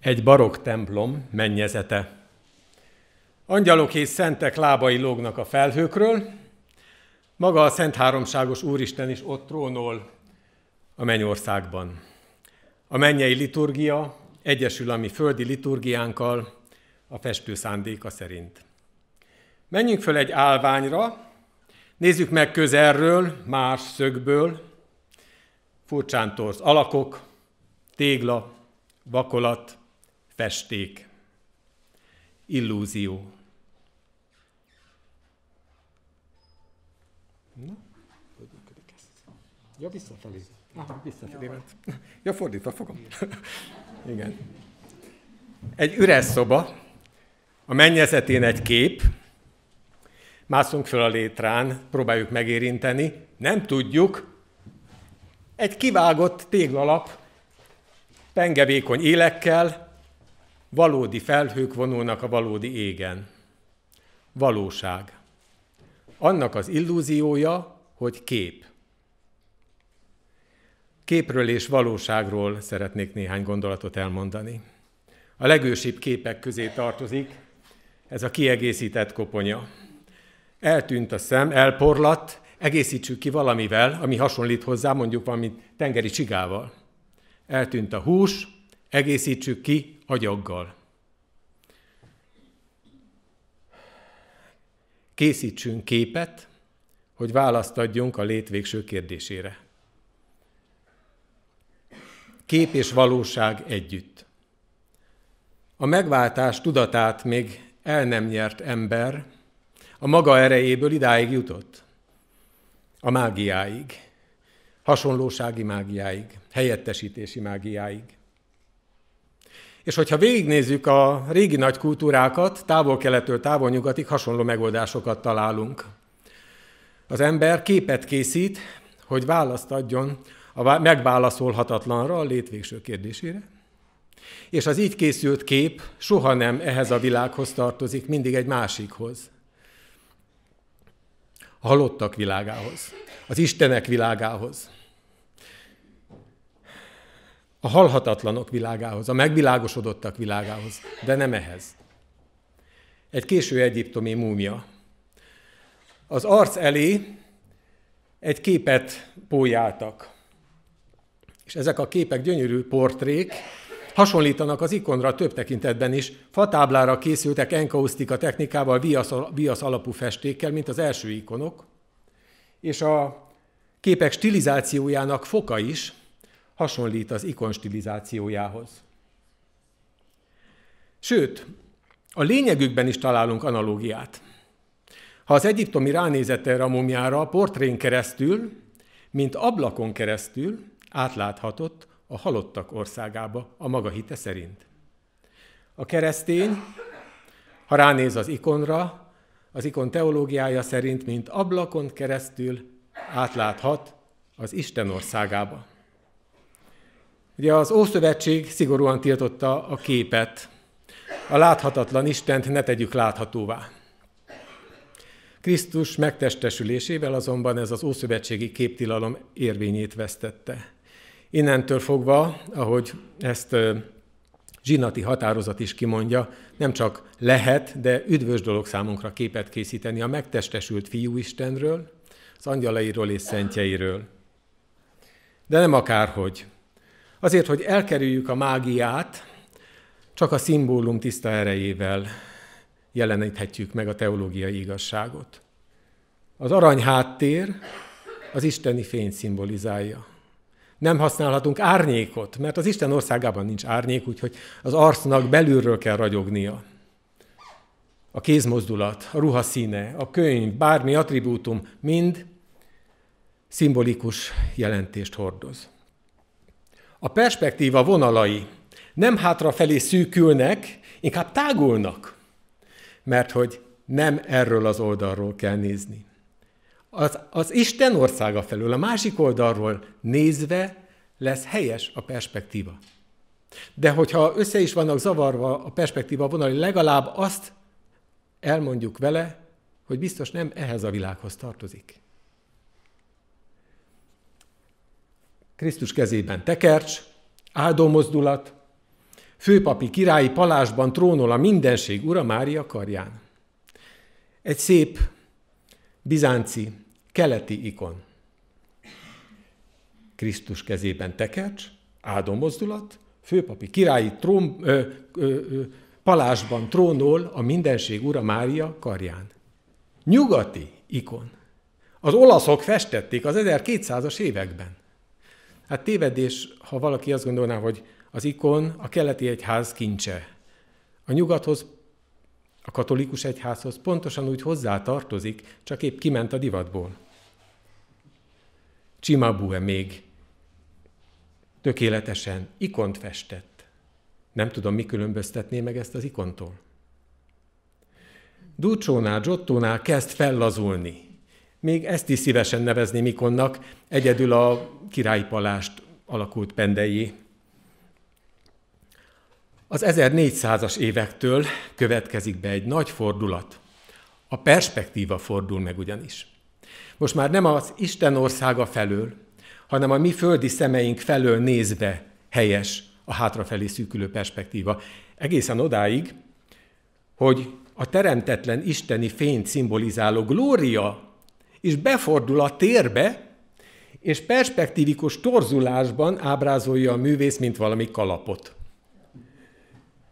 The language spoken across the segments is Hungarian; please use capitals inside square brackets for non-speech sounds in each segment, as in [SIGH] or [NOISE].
egy barokk templom mennyezete. Angyalok és szentek lábai lógnak a felhőkről, maga a Szent Háromságos Úristen is ott trónol a mennyországban. A mennyei liturgia egyesül a mi földi liturgiánkkal a festő szándéka szerint. Menjünk föl egy álványra, nézzük meg közelről, más szögből, furcsán torz alakok, tégla, vakolat, festék, illúzió. Na, hogy működik ez? Ja, visszafelé. Aha, visszafelé ment. Ja, fordítva fogom. [LAUGHS] Igen. Egy üres szoba, a mennyezetén egy kép, mászunk föl a létrán, próbáljuk megérinteni, nem tudjuk, egy kivágott téglalap, pengevékony élekkel, Valódi felhők vonulnak a valódi égen. Valóság. Annak az illúziója, hogy kép. Képről és valóságról szeretnék néhány gondolatot elmondani. A legősibb képek közé tartozik ez a kiegészített koponya. Eltűnt a szem, elporlatt, egészítsük ki valamivel, ami hasonlít hozzá, mondjuk valami tengeri csigával. Eltűnt a hús, egészítsük ki agyaggal. Készítsünk képet, hogy választ adjunk a lét végső kérdésére. Kép és valóság együtt. A megváltás tudatát még el nem nyert ember a maga erejéből idáig jutott. A mágiáig, hasonlósági mágiáig, helyettesítési mágiáig. És hogyha végignézzük a régi nagy kultúrákat, távol-keletől távol-nyugatig hasonló megoldásokat találunk. Az ember képet készít, hogy választ adjon a megválaszolhatatlanra, a létvégső kérdésére. És az így készült kép soha nem ehhez a világhoz tartozik, mindig egy másikhoz. A halottak világához, az Istenek világához a halhatatlanok világához, a megvilágosodottak világához, de nem ehhez. Egy késő egyiptomi múmia. Az arc elé egy képet pójáltak. És ezek a képek gyönyörű portrék, hasonlítanak az ikonra több tekintetben is. Fatáblára készültek enkausztika technikával, viasz, viasz alapú festékkel, mint az első ikonok. És a képek stilizációjának foka is hasonlít az ikon stilizációjához. Sőt, a lényegükben is találunk analógiát. Ha az egyiptomi ránézett erre a mumjára a portrén keresztül, mint ablakon keresztül átláthatott a halottak országába a maga hite szerint. A keresztény, ha ránéz az ikonra, az ikon teológiája szerint, mint ablakon keresztül átláthat az Isten országába. Ugye az Ószövetség szigorúan tiltotta a képet. A láthatatlan Istent ne tegyük láthatóvá. Krisztus megtestesülésével azonban ez az ószövetségi képtilalom érvényét vesztette. Innentől fogva, ahogy ezt zsinati határozat is kimondja, nem csak lehet, de üdvös dolog számunkra képet készíteni a megtestesült fiú Istenről, az angyalairól és szentjeiről. De nem akárhogy, Azért, hogy elkerüljük a mágiát, csak a szimbólum tiszta erejével jeleníthetjük meg a teológiai igazságot. Az arany háttér az isteni fény szimbolizálja. Nem használhatunk árnyékot, mert az Isten országában nincs árnyék, úgyhogy az arcnak belülről kell ragyognia. A kézmozdulat, a ruhaszíne, a könyv, bármi attribútum mind szimbolikus jelentést hordoz. A perspektíva vonalai nem hátrafelé szűkülnek, inkább tágulnak, mert hogy nem erről az oldalról kell nézni. Az, az Isten országa felől, a másik oldalról nézve lesz helyes a perspektíva. De hogyha össze is vannak zavarva a perspektíva vonali, legalább azt elmondjuk vele, hogy biztos nem ehhez a világhoz tartozik. Krisztus kezében tekercs, áldó mozdulat, főpapi királyi palásban trónol a mindenség ura Mária karján. Egy szép bizánci, keleti ikon. Krisztus kezében tekercs, áldó mozdulat, főpapi királyi trón, ö, ö, ö, palásban trónol a mindenség ura Mária karján. Nyugati ikon. Az olaszok festették az 1200-as években. Hát tévedés, ha valaki azt gondolná, hogy az ikon a keleti egyház kincse. A nyugathoz, a katolikus egyházhoz pontosan úgy hozzá tartozik, csak épp kiment a divatból. Csimabue még tökéletesen ikont festett. Nem tudom, mi különböztetné meg ezt az ikontól. Dúcsónál, Giottónál kezd fellazulni. Még ezt is szívesen nevezni Mikonnak, egyedül a királypalást alakult pendei. Az 1400-as évektől következik be egy nagy fordulat. A perspektíva fordul meg ugyanis. Most már nem az Isten országa felől, hanem a mi földi szemeink felől nézve helyes a hátrafelé szűkülő perspektíva. Egészen odáig, hogy a teremtetlen isteni fényt szimbolizáló glória és befordul a térbe, és perspektívikus torzulásban ábrázolja a művész, mint valami kalapot.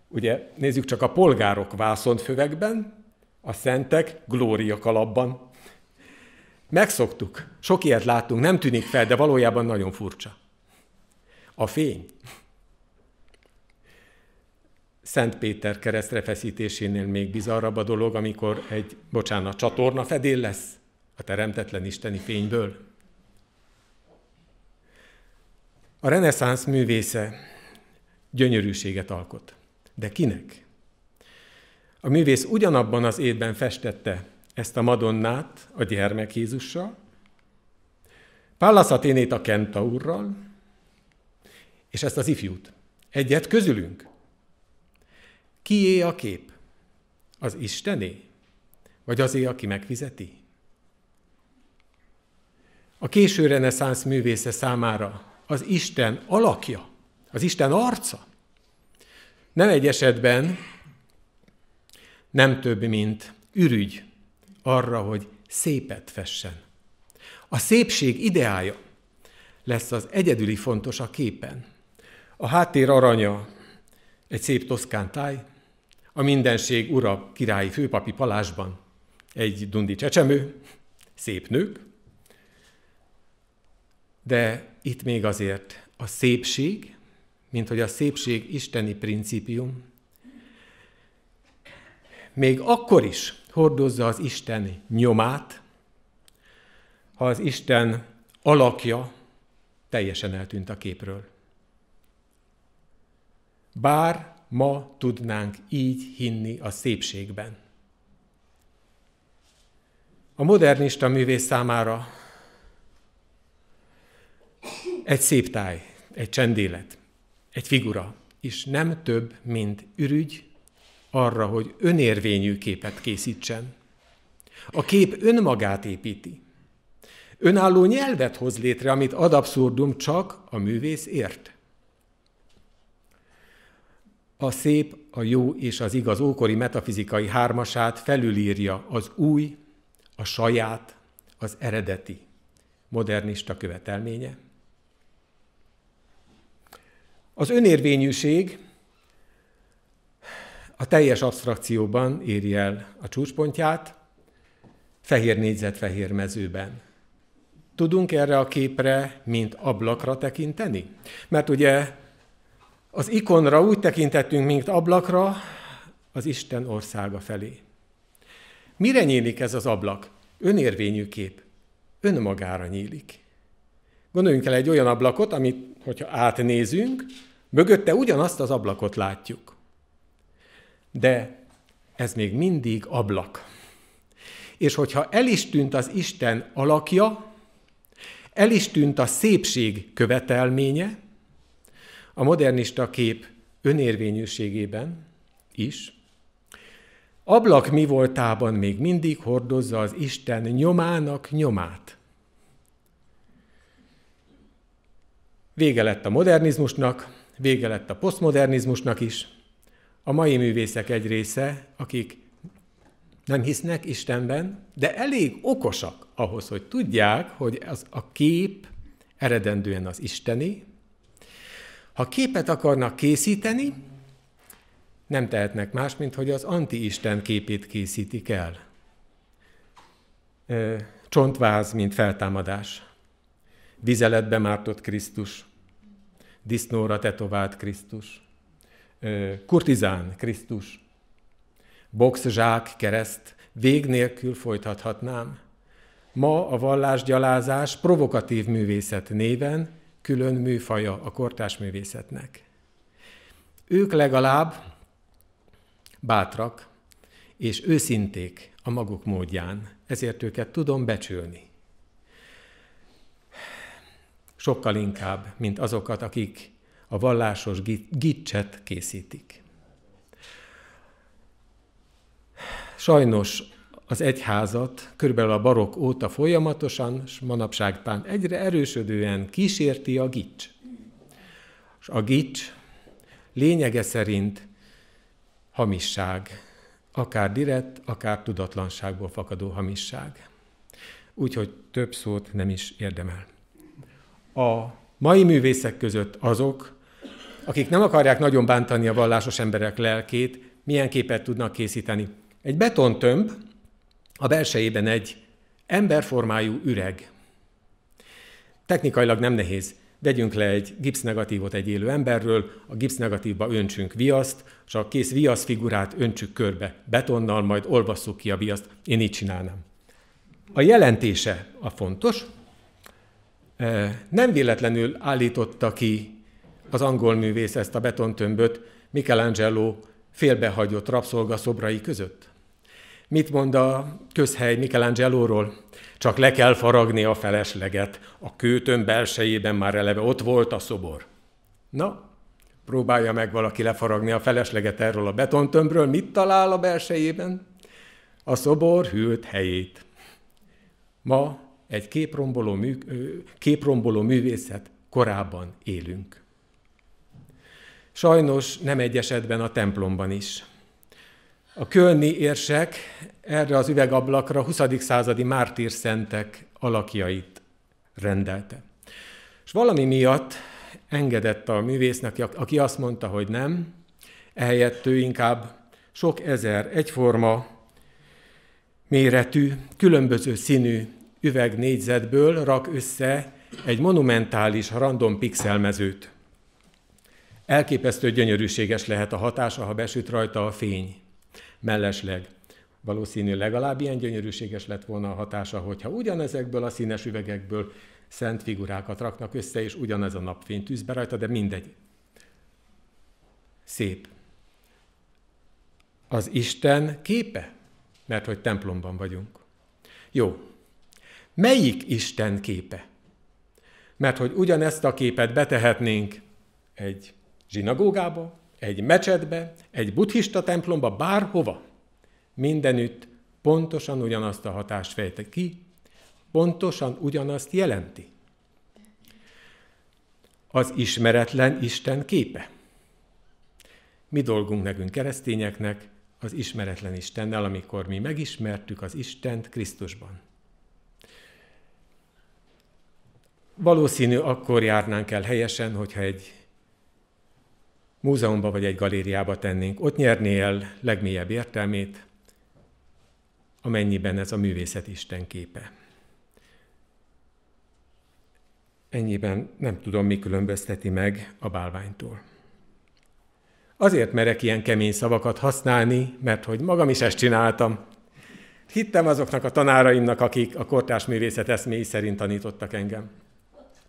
Ugye, nézzük csak a polgárok vászonfövekben, a szentek glória kalapban. Megszoktuk, sok ilyet láttunk, nem tűnik fel, de valójában nagyon furcsa. A fény. Szent Péter keresztre feszítésénél még bizarrabb a dolog, amikor egy, bocsánat, csatorna fedél lesz, a teremtetlen isteni fényből? A reneszánsz művésze gyönyörűséget alkot. De kinek? A művész ugyanabban az évben festette ezt a Madonnát a gyermek Jézussal, Pallaszaténét Athénét a Kentaurral, és ezt az ifjút. Egyet közülünk. Kié a kép? Az Istené? Vagy azé, aki megfizeti? a késő reneszánsz művésze számára az Isten alakja, az Isten arca nem egy esetben nem több, mint ürügy arra, hogy szépet fessen. A szépség ideája lesz az egyedüli fontos a képen. A háttér aranya egy szép toszkán táj, a mindenség ura királyi főpapi palásban egy dundi csecsemő, szép nők, de itt még azért a szépség, mint hogy a szépség isteni principium, még akkor is hordozza az Isten nyomát, ha az Isten alakja teljesen eltűnt a képről. Bár ma tudnánk így hinni a szépségben. A modernista művész számára egy szép táj, egy csendélet, egy figura, és nem több, mint ürügy arra, hogy önérvényű képet készítsen. A kép önmagát építi. Önálló nyelvet hoz létre, amit ad abszurdum csak a művész ért. A szép, a jó és az igaz ókori metafizikai hármasát felülírja az új, a saját, az eredeti modernista követelménye, az önérvényűség a teljes absztrakcióban éri el a csúcspontját, fehér négyzet fehér mezőben. Tudunk erre a képre, mint ablakra tekinteni? Mert ugye az ikonra úgy tekintettünk, mint ablakra, az Isten országa felé. Mire nyílik ez az ablak? Önérvényű kép. Önmagára nyílik. Gondoljunk el egy olyan ablakot, amit, hogyha átnézünk, Mögötte ugyanazt az ablakot látjuk. De ez még mindig ablak. És hogyha el is tűnt az Isten alakja, el is tűnt a szépség követelménye, a modernista kép önérvényűségében is, ablak mi voltában még mindig hordozza az Isten nyomának nyomát. Vége lett a modernizmusnak, Vége lett a posztmodernizmusnak is. A mai művészek egy része, akik nem hisznek Istenben, de elég okosak ahhoz, hogy tudják, hogy az a kép eredendően az isteni. Ha képet akarnak készíteni, nem tehetnek más, mint hogy az anti-isten képét készítik el. Csontváz, mint feltámadás. Vizeletbe mártott Krisztus disznóra tetovált Krisztus, kurtizán Krisztus, box, zsák, kereszt, vég nélkül folytathatnám. Ma a vallásgyalázás provokatív művészet néven külön műfaja a kortás művészetnek. Ők legalább bátrak és őszinték a maguk módján, ezért őket tudom becsülni sokkal inkább, mint azokat, akik a vallásos gicset készítik. Sajnos az egyházat körülbelül a barokk óta folyamatosan, és manapság tán egyre erősödően kísérti a gics. És a gics lényege szerint hamisság, akár direkt, akár tudatlanságból fakadó hamisság. Úgyhogy több szót nem is érdemel a mai művészek között azok, akik nem akarják nagyon bántani a vallásos emberek lelkét, milyen képet tudnak készíteni. Egy betontömb, a belsejében egy emberformájú üreg. Technikailag nem nehéz. Vegyünk le egy gipsznegatívot egy élő emberről, a gipsznegatívba öntsünk viaszt, és a kész viasz figurát öntsük körbe betonnal, majd olvasszuk ki a viaszt. Én így csinálnám. A jelentése a fontos, nem véletlenül állította ki az angol művész ezt a betontömböt Michelangelo félbehagyott rabszolga szobrai között. Mit mond a közhely Michelangelo-ról? Csak le kell faragni a felesleget, a kőtön belsejében már eleve ott volt a szobor. Na, próbálja meg valaki lefaragni a felesleget erről a betontömbről, mit talál a belsejében? A szobor hűlt helyét. Ma egy képromboló, mű, képromboló művészet korában élünk. Sajnos nem egy esetben a templomban is. A kölni érsek erre az üvegablakra 20. századi mártírszentek alakjait rendelte. És valami miatt engedett a művésznek, aki azt mondta, hogy nem, ehelyett ő inkább sok ezer egyforma méretű, különböző színű Üveg négyzetből rak össze egy monumentális random pixelmezőt. Elképesztő gyönyörűséges lehet a hatása, ha besüt rajta a fény. Mellesleg valószínű legalább ilyen gyönyörűséges lett volna a hatása, hogyha ugyanezekből a színes üvegekből szent figurákat raknak össze, és ugyanez a napfény tűzbe rajta, de mindegy. Szép. Az Isten képe, mert hogy templomban vagyunk. Jó, Melyik Isten képe? Mert hogy ugyanezt a képet betehetnénk egy zsinagógába, egy mecsetbe, egy buddhista templomba, bárhova. Mindenütt pontosan ugyanazt a hatást fejte ki, pontosan ugyanazt jelenti. Az ismeretlen Isten képe. Mi dolgunk nekünk keresztényeknek az ismeretlen Istennel, amikor mi megismertük az Istent Krisztusban. valószínű akkor járnánk el helyesen, hogyha egy múzeumba vagy egy galériába tennénk. Ott nyerné el legmélyebb értelmét, amennyiben ez a művészet Isten képe. Ennyiben nem tudom, mi különbözteti meg a bálványtól. Azért merek ilyen kemény szavakat használni, mert hogy magam is ezt csináltam. Hittem azoknak a tanáraimnak, akik a kortárs művészet eszméi szerint tanítottak engem.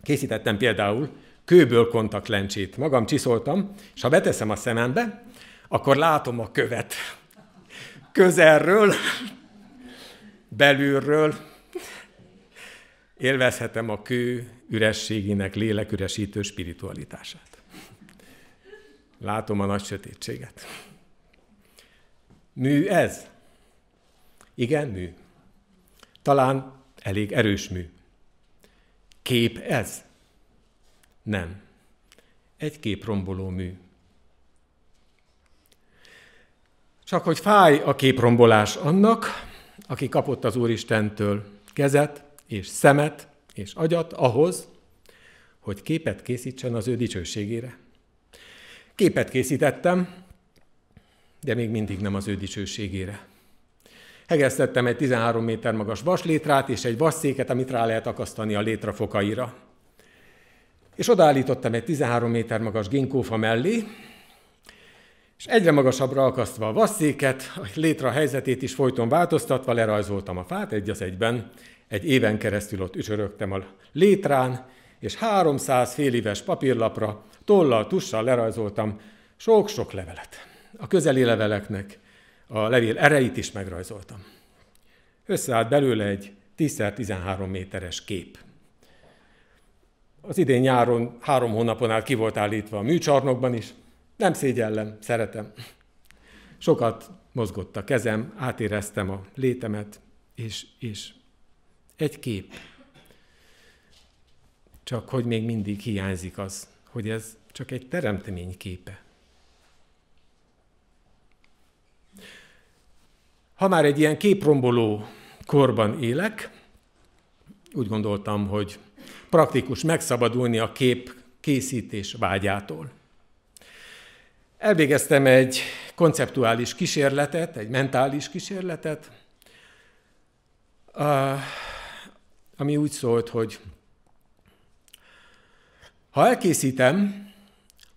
Készítettem például kőből kontaktlencsét. Magam csiszoltam, és ha beteszem a szemembe, akkor látom a követ. Közelről, belülről, élvezhetem a kő ürességének léleküresítő spiritualitását. Látom a nagy sötétséget. Mű ez? Igen, mű. Talán elég erős mű kép ez? Nem. Egy képromboló mű. Csak hogy fáj a képrombolás annak, aki kapott az Úristentől kezet és szemet és agyat ahhoz, hogy képet készítsen az ő dicsőségére. Képet készítettem, de még mindig nem az ő dicsőségére. Hegesztettem egy 13 méter magas vaslétrát és egy vasszéket, amit rá lehet akasztani a létra fokaira. És odaállítottam egy 13 méter magas ginkófa mellé, és egyre magasabbra akasztva a vasszéket, a létra helyzetét is folyton változtatva lerajzoltam a fát egy az egyben. Egy éven keresztül ott ücsörögtem a létrán, és 300 éves papírlapra tollal, tussal lerajzoltam sok-sok levelet. A közeli leveleknek, a levél erejét is megrajzoltam. Összeállt belőle egy 10x13 méteres kép. Az idén nyáron három hónapon át ki volt állítva a műcsarnokban is. Nem szégyellem, szeretem. Sokat mozgott a kezem, átéreztem a létemet, és, és egy kép. Csak hogy még mindig hiányzik az, hogy ez csak egy teremtmény képe. Ha már egy ilyen képromboló korban élek, úgy gondoltam, hogy praktikus megszabadulni a kép készítés vágyától. Elvégeztem egy konceptuális kísérletet, egy mentális kísérletet, ami úgy szólt, hogy ha elkészítem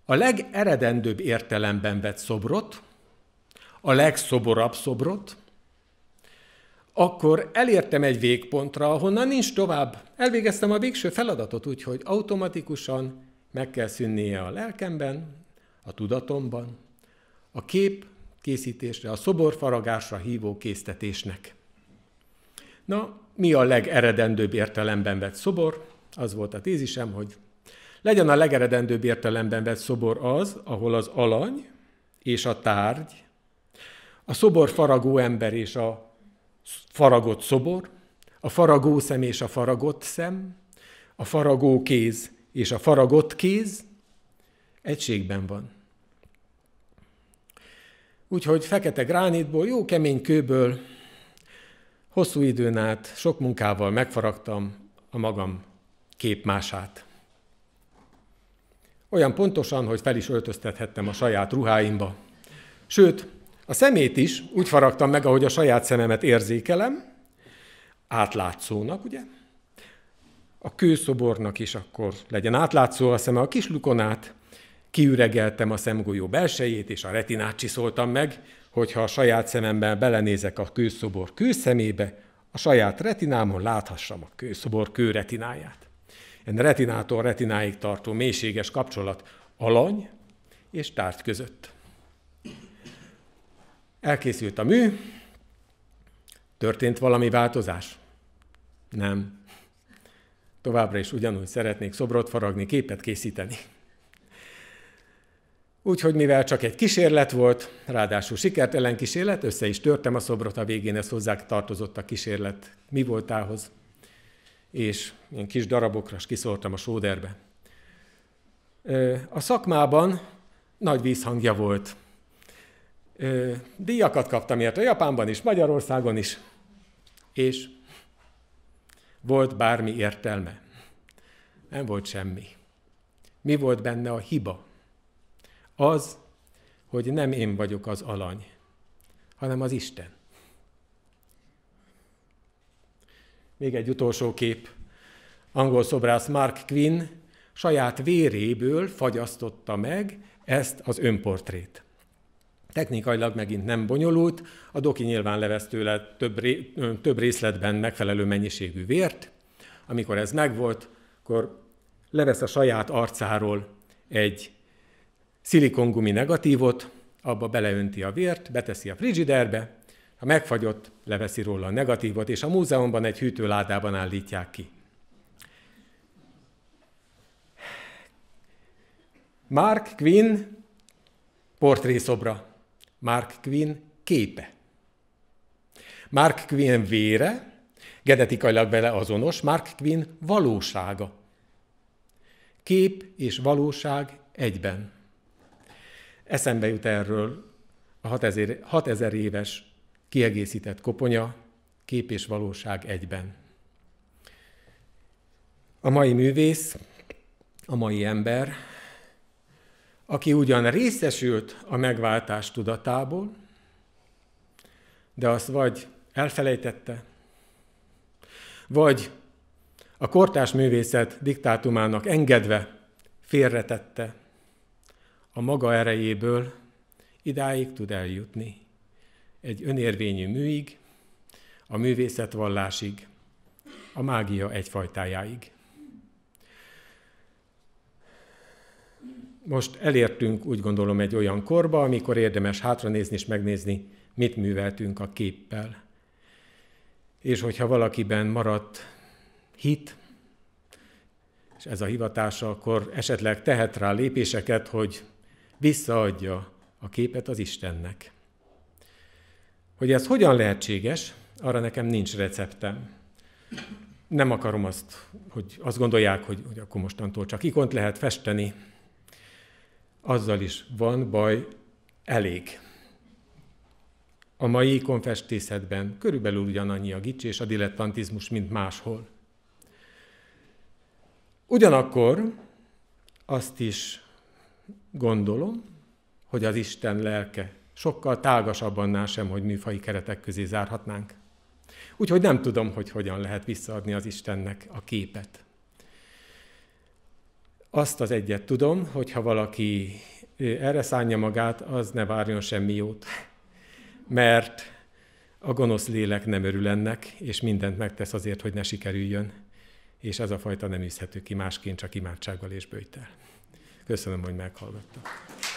a legeredendőbb értelemben vett szobrot, a legszoborabb szobrot, akkor elértem egy végpontra, ahonnan nincs tovább. Elvégeztem a végső feladatot, úgyhogy automatikusan meg kell szűnnie a lelkemben, a tudatomban, a kép készítésre, a szoborfaragásra hívó késztetésnek. Na, mi a legeredendőbb értelemben vett szobor? Az volt a tézisem, hogy legyen a legeredendőbb értelemben vett szobor az, ahol az alany és a tárgy, a szobor faragó ember és a faragott szobor, a faragó szem és a faragott szem, a faragó kéz és a faragott kéz egységben van. Úgyhogy fekete gránitból, jó kemény kőből, hosszú időn át, sok munkával megfaragtam a magam képmását. Olyan pontosan, hogy fel is öltöztethettem a saját ruháimba. Sőt, a szemét is úgy faragtam meg, ahogy a saját szememet érzékelem, átlátszónak, ugye? A kőszobornak is akkor legyen átlátszó a szeme, a kis lukonát, kiüregeltem a szemgolyó belsejét, és a retinát csiszoltam meg, hogyha a saját szememben belenézek a kőszobor kőszemébe, a saját retinámon láthassam a kőszobor kőretináját. Egy retinától retináig tartó mélységes kapcsolat alany és tárgy között. Elkészült a mű, történt valami változás? Nem. Továbbra is ugyanúgy szeretnék szobrot faragni, képet készíteni. Úgyhogy mivel csak egy kísérlet volt, ráadásul sikertelen kísérlet, össze is törtem a szobrot a végén, ez hozzá tartozott a kísérlet mi voltához, és én kis darabokra is kiszórtam a sóderbe. A szakmában nagy vízhangja volt ö, díjakat kaptam érte Japánban is, Magyarországon is, és volt bármi értelme. Nem volt semmi. Mi volt benne a hiba? Az, hogy nem én vagyok az alany, hanem az Isten. Még egy utolsó kép. Angol szobrász Mark Quinn saját véréből fagyasztotta meg ezt az önportrét. Technikailag megint nem bonyolult, a doki nyilván levesz tőle több, ré, több részletben megfelelő mennyiségű vért, amikor ez megvolt, akkor levesz a saját arcáról egy szilikongumi negatívot, abba beleönti a vért, beteszi a frigiderbe, ha megfagyott, leveszi róla a negatívot, és a múzeumban egy hűtőládában állítják ki. Mark Quinn portrészobra. Mark Quinn képe. Mark Quinn vére, genetikailag vele azonos, Mark Quinn valósága. Kép és valóság egyben. Eszembe jut erről a 6000, 6000 éves kiegészített koponya, kép és valóság egyben. A mai művész, a mai ember aki ugyan részesült a megváltás tudatából, de azt vagy elfelejtette, vagy a kortás művészet diktátumának engedve félretette a maga erejéből, idáig tud eljutni egy önérvényű műig, a művészet vallásig, a mágia egyfajtájáig. most elértünk úgy gondolom egy olyan korba, amikor érdemes hátranézni és megnézni, mit műveltünk a képpel. És hogyha valakiben maradt hit, és ez a hivatása, akkor esetleg tehet rá lépéseket, hogy visszaadja a képet az Istennek. Hogy ez hogyan lehetséges, arra nekem nincs receptem. Nem akarom azt, hogy azt gondolják, hogy, hogy akkor mostantól csak ikont lehet festeni, azzal is van baj elég. A mai ikonfestészetben körülbelül ugyanannyi a gics és a dilettantizmus, mint máshol. Ugyanakkor azt is gondolom, hogy az Isten lelke sokkal tágasabb annál sem, hogy műfai keretek közé zárhatnánk. Úgyhogy nem tudom, hogy hogyan lehet visszaadni az Istennek a képet. Azt az egyet tudom, hogy ha valaki erre szánja magát, az ne várjon semmi jót. Mert a gonosz lélek nem örül ennek, és mindent megtesz azért, hogy ne sikerüljön. És ez a fajta nem üzhető ki másként, csak imádsággal és bőjtel. Köszönöm, hogy meghallgattak.